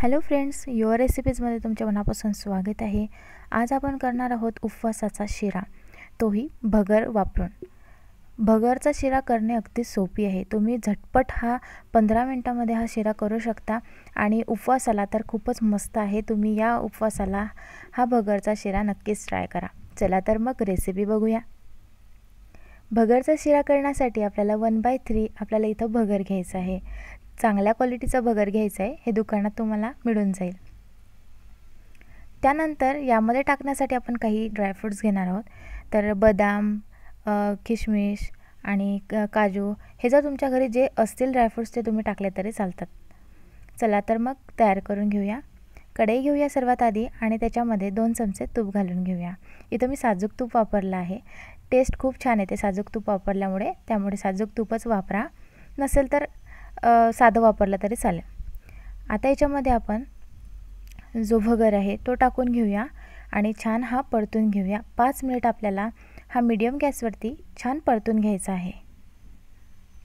hello friends your रेसिपीजमध्ये तुमच्या मनापासून स्वागत आहे आज आपण करणार आहोत उपवासाचा शिरा तोही भगर वापरून भगरचा शिरा करणे अगदी सोपी आहे तुम्ही झटपट हा पंधरा मिनटामध्ये हा शिरा करू शकता आणि उपवासाला तर खूपच मस्त आहे तुम्ही या उपवासाला हा भगरचा शिरा नक्कीच ट्राय करा चला तर मग रेसिपी बघूया भगरचा शिरा करण्यासाठी आपल्याला वन बाय थ्री आपल्याला इथं भगर घ्यायचं आहे चांगल्या क्वालिटीचा भगर घ्यायचा आहे हे दुकानात तुम्हाला मिळून जाईल त्यानंतर यामध्ये टाकण्यासाठी आपण काही ड्रायफ्रूट्स घेणार आहोत तर बदाम किशमिश आणि काजू हे जर तुमच्या घरी जे असतील ड्रायफ्रूट्स ते तुम्ही टाकले तरी चालतात चला तर मग तयार करून घेऊया कढई घेऊया सर्वात आधी आणि त्याच्यामध्ये दोन चमचे तूप घालून घेऊया इथं मी साजूक तूप वापरलं आहे टेस्ट खूप छान येते साजूक तूप वापरल्यामुळे त्यामुळे साजूक तूपच वापरा नसेल तर साधं वापरलं तरी चालेल आता याच्यामध्ये आपण जो भगर आहे तो टाकून घेऊया आणि छान हा परतून घेऊया पाच मिनिट आपल्याला हा मीडियम गॅसवरती छान परतून घ्यायचा आहे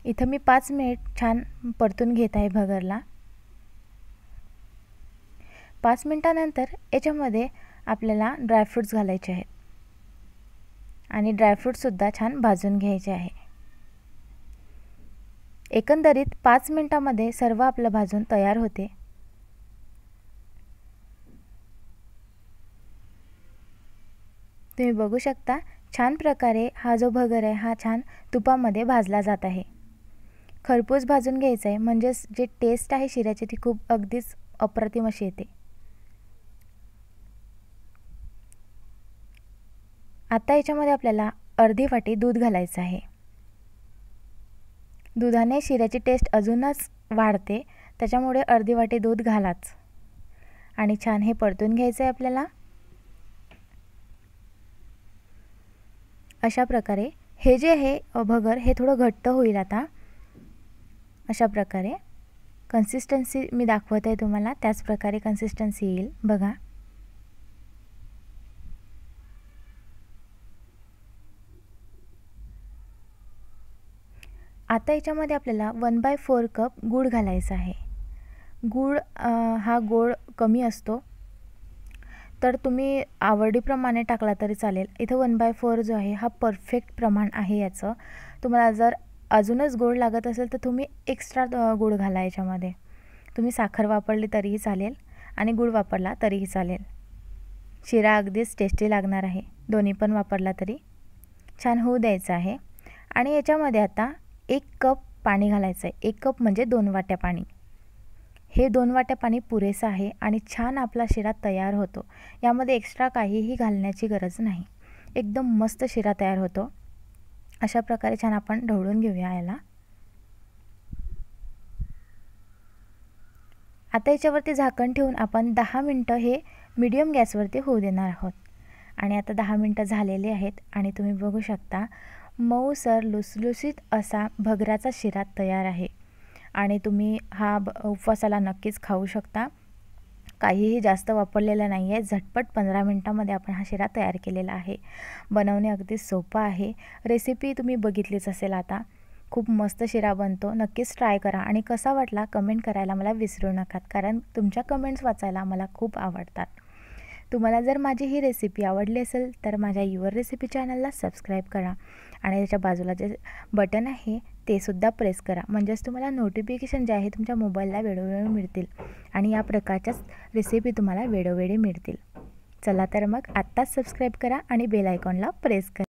इथं मी पाच मिनिट छान परतून घेत आहे भगरला पाच मिनटानंतर याच्यामध्ये आपल्याला ड्रायफ्रूट्स घालायचे आहेत आणि ड्रायफ्रूटसुद्धा छान भाजून घ्यायचे आहे एकंदरीत पाच मिनटामध्ये सर्व आपलं भाजून तयार होते तुम्ही बघू शकता छान प्रकारे हा जो भगर आहे हा छान तुपामध्ये भाजला जात आहे खरपूस भाजून घ्यायचं आहे म्हणजेच जे टेस्ट आहे शिऱ्याची ती खूप अगदीच अप्रतिम अशी येते आता याच्यामध्ये आपल्याला अर्धी वाटी दूध घालायचं आहे दुधाने शिऱ्याची टेस्ट अजूनच वाढते त्याच्यामुळे अर्धी वाटी दूध घालाच आणि छान हे परतून घ्यायचं आहे आपल्याला अशा प्रकारे हे जे आहे भगर हे थोडं घट्ट होईल आता अशा प्रकारे कन्सिस्टन्सी मी दाखवत आहे तुम्हाला त्याच कन्सिस्टन्सी येईल बघा आता याच्यामध्ये आपल्याला वन बाय फोर कप गूळ घालायचा आहे गूळ हा गोड कमी असतो तर तुम्ही आवडीप्रमाणे टाकला तरी चालेल इथं वन बाय फोर जो आहे हा परफेक्ट प्रमाण आहे याचं तुम्हाला जर अजूनच गोड लागत असेल तर तुम्ही एक्स्ट्रा गूळ घाला याच्यामध्ये तुम्ही साखर वापरली तरीही चालेल आणि गूळ वापरला तरीही चालेल शिरा अगदीच टेस्टी लागणार आहे दोन्ही पण वापरला तरी छान होऊ द्यायचं आहे आणि याच्यामध्ये आता एक कप पाणी घालायचं आहे एक कप म्हणजे दोन वाट्या पाणी हे दोन वाट्या पाणी पुरेसं आहे आणि छान आपला शिरा तयार होतो यामध्ये एक्स्ट्रा काहीही घालण्याची गरज नाही एकदम मस्त शिरा तयार होतो अशा प्रकारे छान आपण ढवळून घेऊया याला आता याच्यावरती झाकण ठेवून आपण दहा मिनटं हे मिडियम गॅसवरती होऊ देणार आहोत आणि आता दहा मिनटं झालेली आहेत आणि तुम्ही बघू शकता सर लुसलुसीत असा भगराचा शिरा तयार आहे आणि तुम्ही हा उपवासाला नक्कीच खाऊ शकता काहीही जास्त वापरलेलं नाही आहे झटपट पंधरा मिनटामध्ये आपण हा शिरा तयार केलेला आहे बनवणे अगदी सोपं आहे रेसिपी तुम्ही बघितलीच असेल आता खूप मस्त शिरा बनतो नक्कीच ट्राय करा आणि कसा वाटला कमेंट करायला मला विसरू नका कारण तुमच्या कमेंट्स वाचायला मला खूप आवडतात तुम्हाला जर माझी ही रेसिपी आवडली असेल तर माझ्या युअर रेसिपी चॅनलला सबस्क्राईब करा आणि त्याच्या बाजूला जे बटन आहे ते सुद्धा प्रेस करा म्हणजेच तुम्हाला नोटिफिकेशन जे आहे तुमच्या मोबाईलला वेळोवेळी मिळतील आणि या प्रकारच्याच रेसिपी तुम्हाला वेळोवेळी मिळतील चला तर मग आत्ताच सबस्क्राईब करा आणि बेल आयकॉनला प्रेस करा